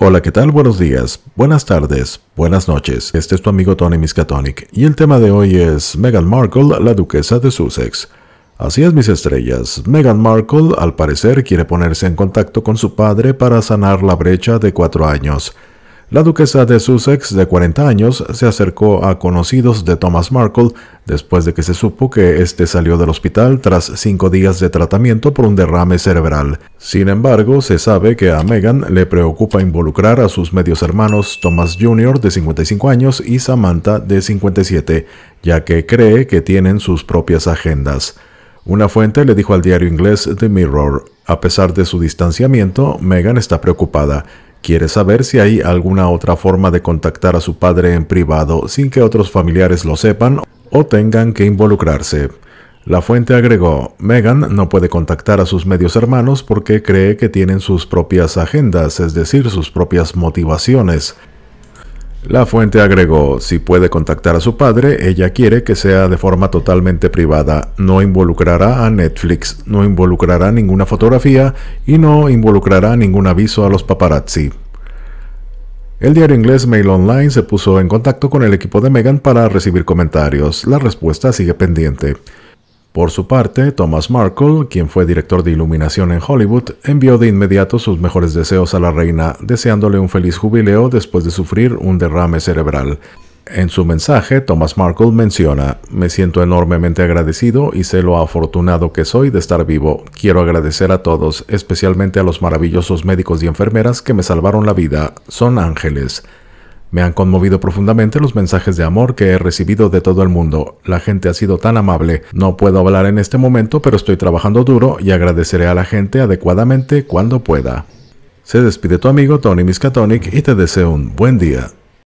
Hola, ¿qué tal? Buenos días, buenas tardes, buenas noches. Este es tu amigo Tony Miskatonic y el tema de hoy es Meghan Markle, la duquesa de Sussex. Así es, mis estrellas. Meghan Markle, al parecer, quiere ponerse en contacto con su padre para sanar la brecha de cuatro años la duquesa de Sussex, de 40 años, se acercó a conocidos de Thomas Markle después de que se supo que este salió del hospital tras cinco días de tratamiento por un derrame cerebral. Sin embargo, se sabe que a Meghan le preocupa involucrar a sus medios hermanos Thomas Jr., de 55 años, y Samantha, de 57, ya que cree que tienen sus propias agendas. Una fuente le dijo al diario inglés The Mirror, a pesar de su distanciamiento, Meghan está preocupada. Quiere saber si hay alguna otra forma de contactar a su padre en privado sin que otros familiares lo sepan o tengan que involucrarse. La fuente agregó, Megan no puede contactar a sus medios hermanos porque cree que tienen sus propias agendas, es decir, sus propias motivaciones. La fuente agregó, si puede contactar a su padre, ella quiere que sea de forma totalmente privada, no involucrará a Netflix, no involucrará ninguna fotografía y no involucrará ningún aviso a los paparazzi. El diario inglés Mail Online se puso en contacto con el equipo de Megan para recibir comentarios. La respuesta sigue pendiente. Por su parte, Thomas Markle, quien fue director de iluminación en Hollywood, envió de inmediato sus mejores deseos a la reina, deseándole un feliz jubileo después de sufrir un derrame cerebral. En su mensaje, Thomas Markle menciona, me siento enormemente agradecido y sé lo afortunado que soy de estar vivo. Quiero agradecer a todos, especialmente a los maravillosos médicos y enfermeras que me salvaron la vida. Son ángeles. Me han conmovido profundamente los mensajes de amor que he recibido de todo el mundo. La gente ha sido tan amable. No puedo hablar en este momento, pero estoy trabajando duro y agradeceré a la gente adecuadamente cuando pueda. Se despide tu amigo Tony Miskatonic y te deseo un buen día.